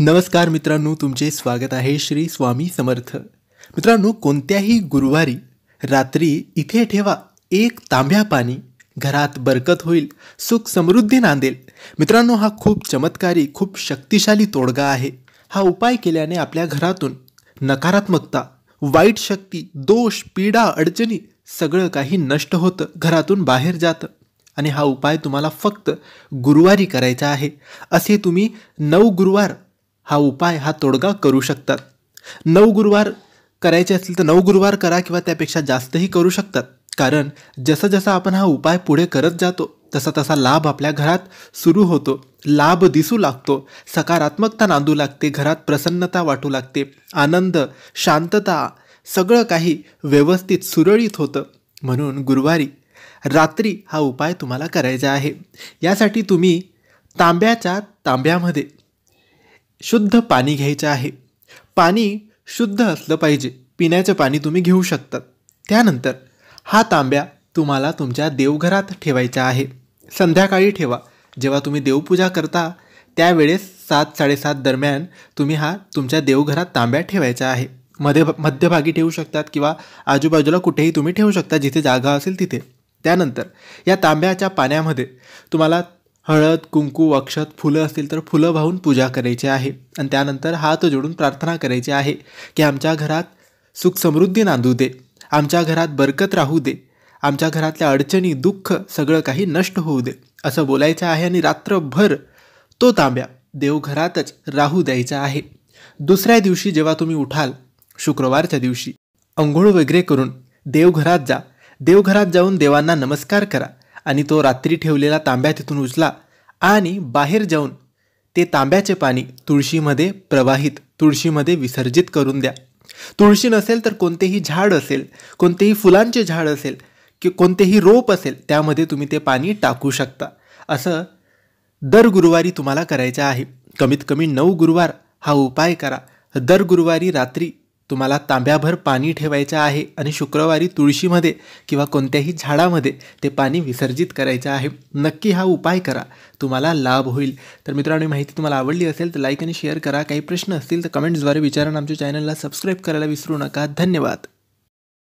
नमस्कार मित्रांनो तुमचे स्वागत आहे श्री स्वामी समर्थ मित्रांनो कोणत्याही गुरुवारी रात्री इथे ठेवा एक तांब्या पाणी घरात बरकत होईल सुख समृद्धी नांदेल मित्रांनो हा खूप चमत्कारी खूप शक्तिशाली तोडगा आहे हा उपाय केल्याने आपल्या घरातून नकारात्मकता वाईट शक्ती दोष पीडा अडचणी सगळं काही नष्ट होतं घरातून बाहेर जातं आणि हा उपाय तुम्हाला फक्त गुरुवारी करायचा आहे असे तुम्ही नऊ गुरुवार हा उपाय हा तोडगा करू शकतात नऊ गुरुवार करायचे असतील तर नऊ गुरुवार करा किंवा त्यापेक्षा जास्तही करू शकतात कारण जसं जसं आपण हा उपाय पुढे करत जातो तसा तसा लाभ आपल्या घरात सुरू होतो लाभ दिसू लागतो सकारात्मकता नांदू लागते घरात प्रसन्नता वाटू लागते आनंद शांतता सगळं काही व्यवस्थित सुरळीत होतं म्हणून गुरुवारी रात्री हा उपाय तुम्हाला करायचा आहे यासाठी तुम्ही तांब्याच्या तांब्यामध्ये शुद्ध पाणी घ्यायचं आहे पाणी शुद्ध असलं पाहिजे पिण्याचं पाणी तुम्ही घेऊ शकतात त्यानंतर हा तांब्या तुम्हाला तुमच्या देवघरात ठेवायचा आहे संध्याकाळी ठेवा जेव्हा तुम्ही देवपूजा करता त्यावेळेस सात साडेसात दरम्यान तुम्ही हा तुमच्या देवघरात तांब्या ठेवायचा आहे मध्ये मध्यभागी ठेवू शकतात किंवा आजूबाजूला कुठेही तुम्ही ठेवू शकता जिथे जागा असेल तिथे त्यानंतर या तांब्याच्या पाण्यामध्ये तुम्हाला हळद कुंकू अक्षत फुलं असतील तर फुलं वाहून पूजा करायची आहे आणि त्यानंतर हात जोडून प्रार्थना करायची आहे की आमच्या घरात सुख समृद्धी नांदू दे आमच्या घरात बरकत राहू दे आमच्या घरातल्या अडचणी दुःख सगळं काही नष्ट होऊ दे असं बोलायचं आहे आणि रात्रभर तो तांब्या देवघरातच राहू द्यायचा आहे दुसऱ्या दिवशी जेव्हा तुम्ही उठाल शुक्रवारच्या दिवशी अंघोळ वगैरे करून देवघरात जा देवघरात जाऊन देवांना नमस्कार करा आणि तो रात्री ठेवलेला तांब्या तिथून उचला आणि बाहेर जाऊन ते तांब्याचे पाणी तुळशीमध्ये प्रवाहित तुळशीमध्ये विसर्जित करून द्या तुळशी नसेल तर कोणतेही झाड असेल कोणतेही फुलांचे झाड असेल की कोणतेही रोप असेल त्यामध्ये तुम्ही ते पाणी टाकू शकता असं दर गुरुवारी तुम्हाला करायचं आहे कमीत कमी नऊ गुरुवार हा उपाय करा दर गुरुवारी रात्री तुम्हाला तांब्याभर पाणी ठेवायचं आहे आणि शुक्रवारी तुळशीमध्ये किंवा कोणत्याही झाडामध्ये ते पाणी विसर्जित करायचं आहे नक्की हा उपाय करा तुम्हाला लाभ होईल तर मित्रांनो माहिती तुम्हाला आवडली असेल तर लाईक आणि शेअर करा काही प्रश्न असतील तर कमेंट्सद्वारे विचारा आमच्या चॅनलला सबस्क्राईब करायला विसरू नका धन्यवाद